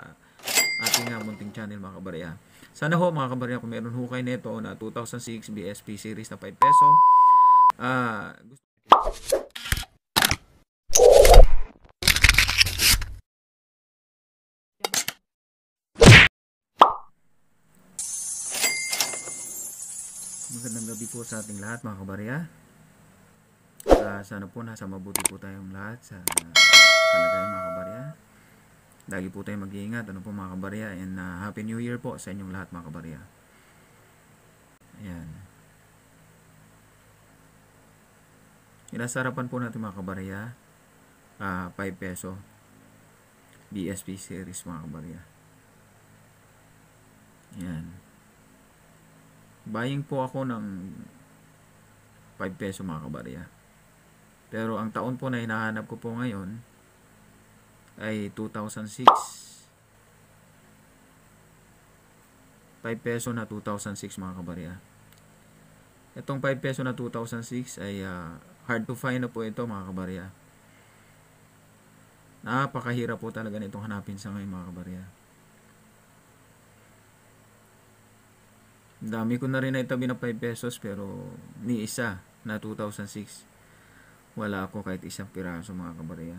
uh, ating uh, munting channel mga kabarya. Sana ho mga kabarya kung meron ho kayo nito na 2006 BSP series na 5 peso. Uh, gusto Magandang gabi po sa ating lahat mga kabarya. Uh, sana po nasa mabuti po tayong lahat sa uh, kalagayan mga kabarya. Lagi po tayong mag-iingat. Ano po mga kabarya. And uh, Happy New Year po sa inyong lahat mga kabarya. Ayan. Inasarapan po natin mga kabarya. Uh, ah, 5 peso. BSP series mga kabarya. Ayan. Buying po ako ng 5 peso mga kabarya. Pero ang taon po na hinahanap ko po ngayon ay 2006. 5 peso na 2006 mga kabarya. Itong 5 peso na 2006 ay uh, hard to find na po ito mga kabarya. Napakahirap po talaga nitong hanapin sa ngayon mga kabarya. Dami ko na rin naitabi na 5 pesos pero ni isa na 2006 wala ako kahit isang piraso mga kabarya.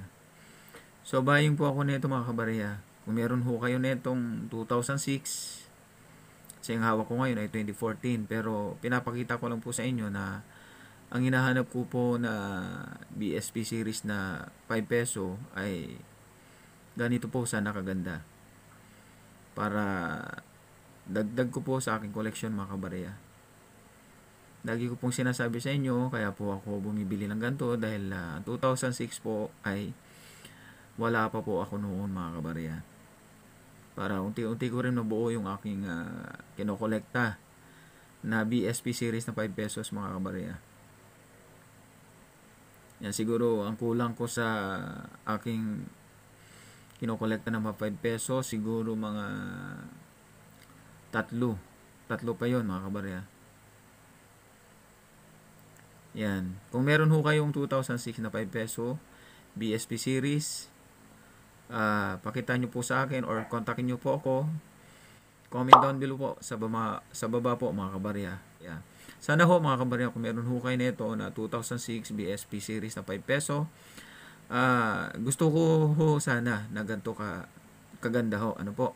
So, buying po ako nito mga kabareha. Kung meron ho kayo netong 2006, kasi ang hawak ko ngayon ay 2014, pero pinapakita ko lang po sa inyo na ang hinahanap ko po na BSP series na 5 peso ay ganito po sa nakaganda. Para dagdag ko po sa aking collection mga kabareha. Lagi ko pong sinasabi sa inyo, kaya po ako bumibili ng ganito dahil uh, ah, 2006 po ay wala pa po ako noon mga kabarya. Para unti-unti ko rin nabuo yung aking uh, kinokolekta na BSP series na 5 pesos mga kabarya. Yan siguro ang kulang ko sa aking kinokolekta ng mga 5 pesos siguro mga tatlo. Tatlo pa yon mga kabarya. Yan. Kung meron ho kayong 2006 na 5 peso BSP series, uh, pakita nyo po sa akin or kontakin nyo po ako. Comment down below po sa baba, sa baba po mga kabarya. Yeah. Sana ho mga kabarya kung meron ho kayo nito na 2006 BSP series na 5 peso. Uh, gusto ko ho sana na ganito ka, kaganda ho. Ano po?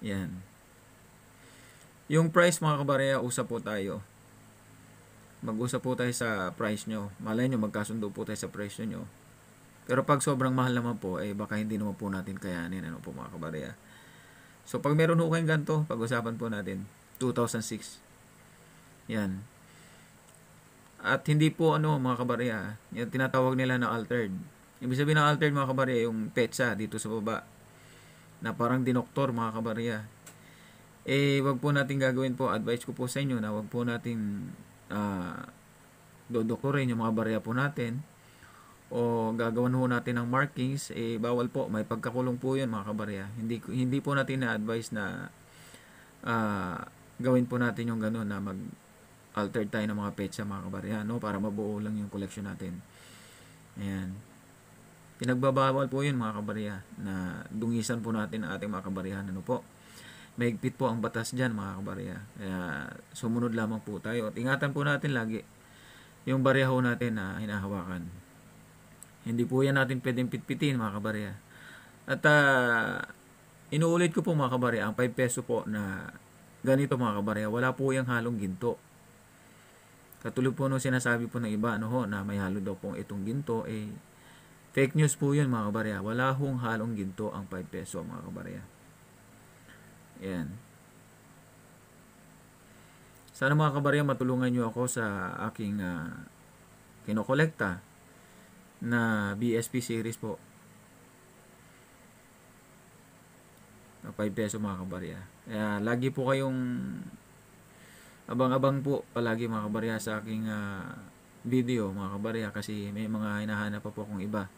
Yan. Yung price mga kabarya, usap po tayo. Mag-usap po tayo sa price nyo. Malay nyo, magkasundo po tayo sa price nyo. Pero pag sobrang mahal naman po, eh baka hindi naman po natin kayanin. Ano po mga kabarya. So pag meron ho kayong ganito, pag-usapan po natin. 2006. Yan. At hindi po ano mga kabarya, yung tinatawag nila na altered. Ibig sabihin ng altered mga kabarya, yung petsa dito sa baba. Na parang dinoktor mga kabarya. Eh wag po natin gagawin po. Advice ko po sa inyo na wag po natin uh, ah, dodoktorin yung mga barya po natin o gagawin ho natin ng markings, eh, bawal po. May pagkakulong po yun mga kabarya. Hindi, hindi po natin na-advise na uh, gawin po natin yung gano'n na mag-alter tayo ng mga petsa mga kabarya no? para mabuo lang yung collection natin. Ayan. Pinagbabawal po yun mga kabarya na dungisan po natin ang ating mga kabarihan. Ano po? Mahigpit po ang batas dyan mga kabarya. Kaya sumunod lamang po tayo. At ingatan po natin lagi yung barya natin na hinahawakan. Hindi po yan natin pwedeng pitpitin mga kabarya. At uh, inuulit ko po mga kabarya, ang 5 peso po na ganito mga kabarya, wala po yung halong ginto. Katulad po nung sinasabi po ng iba ano ho, na may halo daw pong itong ginto, eh fake news po yun mga kabarya. Wala hong halong ginto ang 5 peso mga kabarya. Ayan. Sana mga kabarya matulungan nyo ako sa aking uh, kinokolekta na BSP series po. Na 5 peso mga kabarya. Kaya lagi po kayong abang-abang po palagi mga kabarya sa aking uh, video mga kabarya kasi may mga hinahanap pa po akong iba.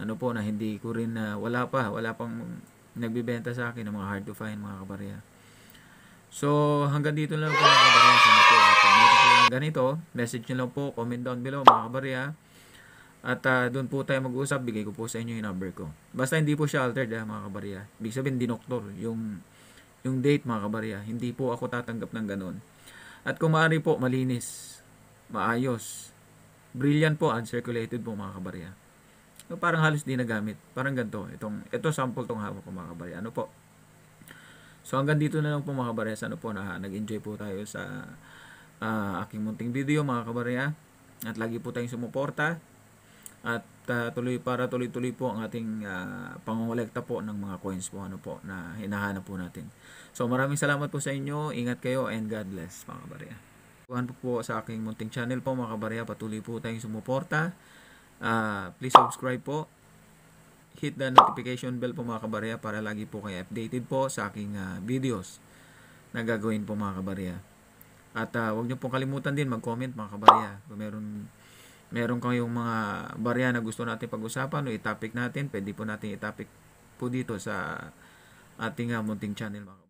Ano po na hindi ko rin na uh, wala pa, wala pang nagbibenta sa akin ng mga hard to find mga kabarya. So, hanggang dito lang po mga kabarya. Sana po, ganito, message nyo lang po, comment down below mga kabarya. At uh, doon po tayo mag-uusap, bigay ko po sa inyo yung number ko. Basta hindi po siya altered ha, ah, mga kabarya. Ibig sabihin, dinoktor yung, yung date mga kabarya. Hindi po ako tatanggap ng ganun. At kung maaari po, malinis, maayos, brilliant po, uncirculated po mga kabarya. So, parang halos di nagamit. Parang ganito. Itong, ito sample tong hawak ko mga kabarya. Ano po? So hanggang dito na lang po mga kabarya. Ano po na nag-enjoy po tayo sa uh, aking munting video mga kabarya. At lagi po tayong sumuporta at uh, tuloy para tuloy-tuloy po ang ating uh, ah, pangongolekta po ng mga coins po ano po na hinahanap po natin. So maraming salamat po sa inyo. Ingat kayo and God bless mga kabarya. Kuhan po po sa aking munting channel po mga kabarya. Patuloy po tayong sumuporta. Uh, please subscribe po. Hit the notification bell po mga kabarya para lagi po kayo updated po sa aking uh, videos na gagawin po mga kabarya. At uh, huwag niyo pong kalimutan din mag-comment mga kabarya kung meron meron kayong mga barya na gusto natin pag-usapan o itopic natin, pwede po natin itopic po dito sa ating uh, munting channel mga